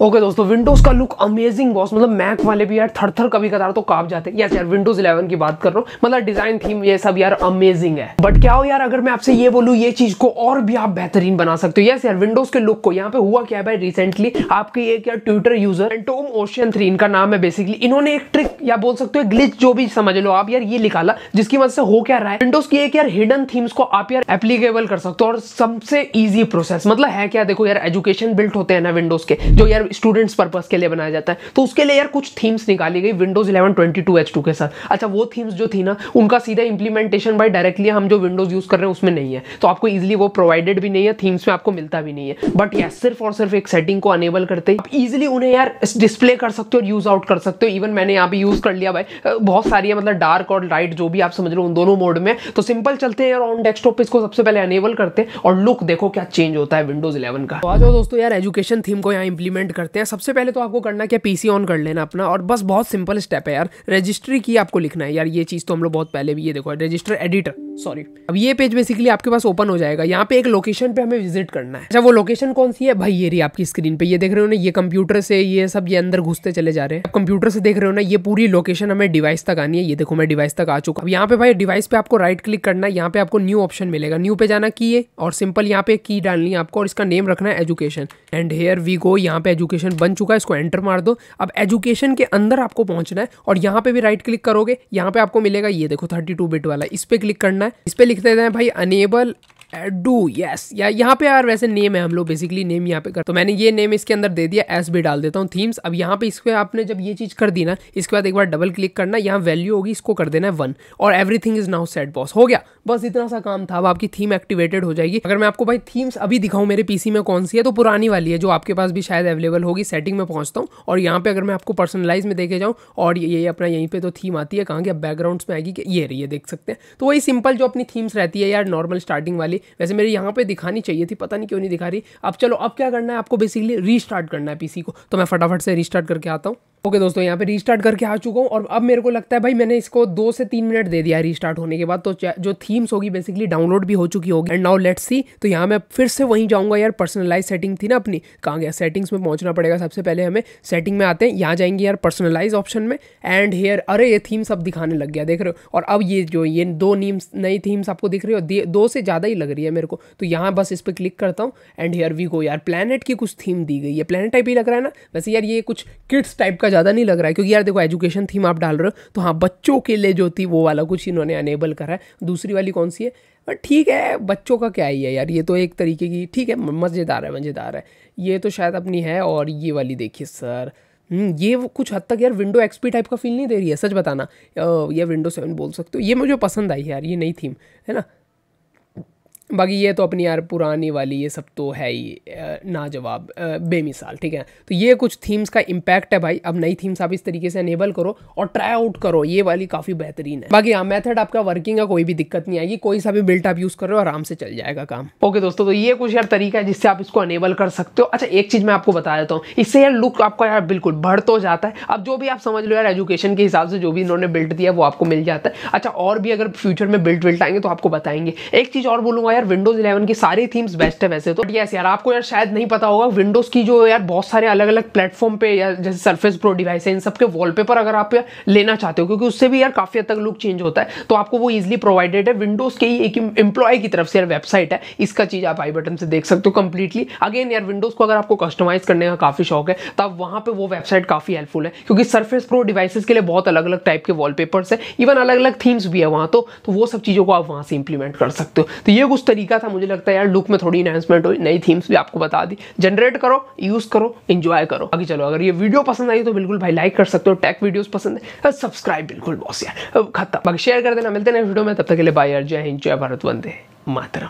okay okay, दोस्तों Windows का look amazing boss मतलब मैक वाले भी यार थर थर कभी कदार तो काप जाते हैं यस यार विंडोज 11 की बात कर रहा हूँ मतलब डिजाइन थीम ये सब यार अमेजिंग है बट क्या हो यार अगर मैं आपसे ये बोलूँ ये चीज को और भी आप बेहतरीन बना सकते हो यस यार विंडोज के लुक को यहाँ पे हुआ क्या है भाई रिसेंटली आपके एक यार Twitter user Tom Ocean three इनका नाम है बेसिकली इन्होंने एक ट्रिक या बोल सकते हो ग्लिच जो भी समझ लो आप यार ये निकाला जिसकी मदद से हो क्या रहा है विंडोज की एक यार हिडन थीम्स को आप यार एप्लीकेबल कर सकते हो और सबसे ईजी प्रोसेस मतलब है क्या देखो यार एजुकेशन बिल्ट होते हैं ना विंडोज के जो यार सिर्फ स्टूडेंट्स पर्पज़ के लिए बनाया जाता है तो उसके लिए यार कुछ थीम्स निकाली गई Windows eleven twenty two H two के साथ अच्छा वो थीम्स जो थी ना उनका सीधा इंप्लीमेंटेशन बाय डायरेक्टली हम जो विंडोज़ यूज़ कर रहे हैं उसमें नहीं है तो आपको इजिली वो प्रोवाइडेड भी नहीं है थीम्स में आपको मिलता भी नहीं है बट यस सिर्फ और सिर्फ एक सेटिंग को अनेबल करते ही आप ईजिली उन्हें यार डिस्प्ले कर सकते हो और यूज़ आउट कर सकते हो इवन मैंने यहाँ पे यूज़ कर लिया भाई बहुत सारी है मतलब डार्क और लाइट जो भी आप समझ लो उन दोनों मोड में तो सिंपल चलते हैं और ऑन डेस्कटॉप इसको सबसे पहले अनेबल करते हैं और लुक देखो क्या चेंज होता है विंडोज़ इलेवन का तो आज दोस्तों यार एजुकेशन थीम को यहाँ इंप्लीमेंट करते हैं सबसे पहले तो आपको करना क्या पीसी ऑन कर लेना अपना और बस बहुत सिंपल स्टेप है यार रजिस्ट्री की आपको लिखना है यार ये चीज़ तो हम लोग बहुत पहले भी ये देखो रजिस्टर एडिटर सॉरी अब ये पेज बेसिकली आपके पास ओपन हो जाएगा यहाँ पे एक लोकेशन पे हमें विजिट करना है अच्छा वो लोकेशन कौन सी है भाई ये रही आपकी स्क्रीन पे ये देख रहे हो ना ये कंप्यूटर से ये सब ये अंदर घुसते चले जा रहे हैं कंप्यूटर से देख रहे हो ना ये पूरी लोकेशन हमें डिवाइस तक आनी है ये देखो मैं डिवाइस तक आ चुका अब यहाँ पे भाई डिवाइस पे आपको राइट क्लिक करना है यहाँ पे आपको न्यू ऑप्शन मिलेगा न्यू पे जाना की है और सिंपल यहाँ पे की डालनी है आपको और इसका नेम रखना है education and here we go यहाँ पे एजुकेशन बन चुका है इसको एंटर मार दो अब एजुकेशन के अंदर आपको पहुंचना है और यहाँ पे भी राइट क्लिक करोगे यहाँ पे आपको मिलेगा ये देखो थर्टी बिट वाला इस पे क्लिक करना करना है इस पर लिख देते हैं भाई अनेबल एडू यस या यहाँ पे यार वैसे नेम है हम लोग बेसिकली नेम यहाँ पे कर तो मैंने ये नेम इसके अंदर दे दिया एस भी डाल देता हूँ थीम्स अब यहाँ पे इसको आपने जब ये चीज़ कर दी ना इसके बाद एक बार डबल क्लिक करना यहाँ वैल्यू होगी इसको कर देना है वन और everything is now set boss हो गया बस इतना सा काम था अब आपकी थीम एक्टिवेटेड हो जाएगी अगर मैं आपको भाई थीम्स अभी दिखाऊँ मेरे पीसी में कौन सी है तो पुरानी वाली है जो आपके पास भी शायद अवेलेबल होगी सेटिंग में पहुंचता हूँ और यहाँ पे अगर मैं आपको पर्सनलाइज में देखे जाऊँ और ये अपना यहीं पर तो थीम आती है कहाँ की अब बैकग्राउंड में आएगी ये रही है देख सकते हैं तो वही सिंपल जो अपनी थीम्स रहती है यार नॉर्मल स्टार्टिंग वाली वैसे मेरे यहाँ पे दिखानी चाहिए थी पता नहीं क्यों नहीं दिखा रही अब चलो अब क्या करना है आपको बेसिकली रीस्टार्ट करना है पीसी को तो मैं फटाफट से रीस्टार्ट करके आता हूँ ओके okay, दोस्तों यहाँ पे रीस्टार्ट करके आ चुका हूँ और अब मेरे को लगता है भाई मैंने इसको दो से तीन मिनट दे दिया है रीस्टार्ट होने के बाद तो जो थीम्स होगी बेसिकली डाउनलोड भी हो चुकी होगी एंड नाउ लेट्स सी तो यहाँ मैं फिर से वहीं जाऊँगा यार पर्सनलाइज सेटिंग थी ना अपनी कहाँ गया सेटिंग्स में पहुँचना पड़ेगा सबसे पहले हमें सेटिंग में आते हैं यहाँ जाएंगे यार पर्सनलाइज ऑप्शन में एंड हेयर अरे ये थीम्स अब दिखाने लग गया देख रहे हो और अब ये जो ये दो नीम्स नई थीम्स आपको दिख रही हो दो से ज़्यादा ही लग रही है मेरे को तो यहाँ बस इस पर क्लिक करता हूँ एंड हेयर वी गो यार प्लानट की कुछ थीम दी गई है प्लानट टाइप ही लग रहा है ना वैसे यार ये कुछ किड्स टाइप का ज़्यादा नहीं लग रहा है क्योंकि यार देखो एजुकेशन थीम आप डाल रहे हो तो हाँ बच्चों के लिए जो थी वो वाला कुछ इन्होंने अनेबल करा है दूसरी वाली कौन सी है बट ठीक है बच्चों का क्या ही है यार ये तो एक तरीके की ठीक है मज़ेदार है मज़ेदार है ये तो शायद अपनी है और ये वाली देखिए सर हम्म, ये कुछ हद तक यार विंडो एक्सपी टाइप का फील नहीं दे रही है सच बताना या विंडो सेवन बोल सकते हो ये मुझे पसंद आई यार ये नई थीम है ना बाकी ये तो अपनी यार पुरानी वाली ये सब तो है ही नाजवाब बेमिसाल ठीक है तो ये कुछ थीम्स का इम्पैक्ट है भाई अब नई थीम्स आप इस तरीके से अनेबल करो और ट्राई आउट करो ये वाली काफ़ी बेहतरीन है बाकी हाँ मेथड आपका वर्किंग का कोई भी दिक्कत नहीं आएगी कोई सा भी बिल्ट आप यूज़ करो आराम से चल जाएगा काम ओके दोस्तों तो ये कुछ यार तरीका है जिससे आप इसको अनेबल कर सकते हो अच्छा एक चीज़ मैं आपको बता देता हूँ इससे यार लुक आपका यार बिल्कुल बढ़ तो जाता है अब जो भी आप समझ लो यार एजुकेशन के हिसाब से जो भी इन्होंने बिल्ट दिया वो आपको मिल जाता है अच्छा और भी अगर फ्यूचर में बिल्ट विल्ट आएंगे तो आपको बताएंगे एक चीज़ और बोलूँगा यार विंडोज 11 की सारी थीम्स बेस्ट है वैसे तो यस यार आपको यार शायद नहीं पता होगा विंडोज की जो यार बहुत सारे अलग अलग प्लेटफॉर्म पे या जैसे सर्फेस प्रो डिवाइस है इन सबके वॉलपेपर अगर आप लेना चाहते हो क्योंकि उससे भी यार काफी हद तक लुक चेंज होता है तो आपको वो इजिली प्रोवाइडेड है विंडोज के ही एक एम्प्लॉय की तरफ से यार वेबसाइट है इसका चीज आप आई बटन से देख सकते हो कंप्लीटली अगेन यार विंडोज को अगर आपको कस्टमाइज करने का काफी शौक है तो वहां पर वो वेबसाइट काफी हेल्पफुल है क्योंकि सर्फेस प्रो डिवाइसेस के लिए बहुत अलग अलग टाइप के वॉलपेपर्स है इवन अलग अलग थीम्स भी है वहां तो, तो वो सब चीजों को आप वहां से इंप्लीमेंट कर सकते हो तो ये कुछ तरीका था मुझे लगता है यार लुक में थोड़ी इन्हेंसमेंट हुई नई थीम्स भी आपको बता दी जनरेट करो यूज करो इंजॉय करो अभी चलो अगर ये वीडियो पसंद आई तो बिल्कुल भाई लाइक कर सकते हो टेक वीडियोस पसंद है सब्सक्राइब बिल्कुल बॉस यार खत्म बाकी शेयर कर देना मिलते हैं वीडियो में तब तक के लिए बाय यार जय हिंद जय भारत वंदे मातरम